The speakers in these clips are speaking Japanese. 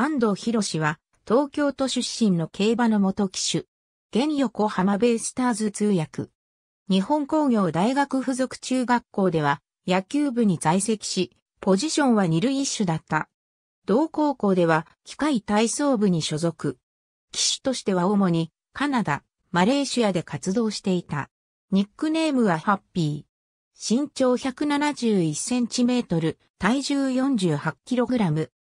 安藤博士は、東京都出身の競馬の元騎手。現横浜ベイスターズ通訳。日本工業大学附属中学校では、野球部に在籍し、ポジションは二塁一種だった。同高校では、機械体操部に所属。騎手としては主に、カナダ、マレーシアで活動していた。ニックネームはハッピー。身長171センチメートル、体重48キログラム。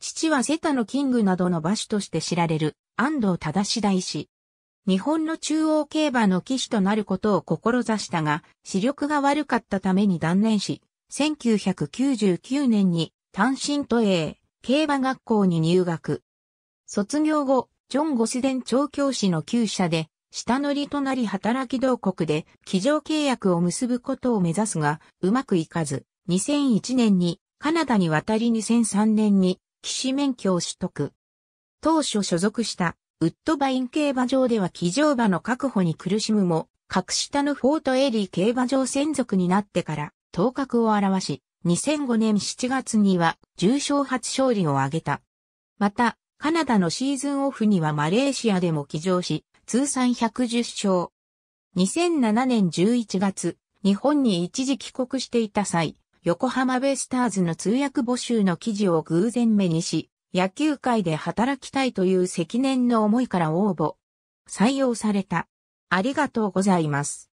父はセタのキングなどの馬主として知られる安藤忠大師。日本の中央競馬の騎士となることを志したが、視力が悪かったために断念し、1999年に単身都営競馬学校に入学。卒業後、ジョン・ゴスデン調教師の旧社で、下乗りとなり働き同国で、騎乗契約を結ぶことを目指すが、うまくいかず、2001年にカナダに渡り2003年に騎士免許を取得。当初所属したウッドバイン競馬場では騎乗馬の確保に苦しむも、格下のフォートエリー競馬場専属になってから頭角を現し、2005年7月には重賞初勝利を挙げた。また、カナダのシーズンオフにはマレーシアでも騎乗し、通算110勝。2007年11月、日本に一時帰国していた際、横浜ベイスターズの通訳募集の記事を偶然目にし、野球界で働きたいという積年の思いから応募。採用された。ありがとうございます。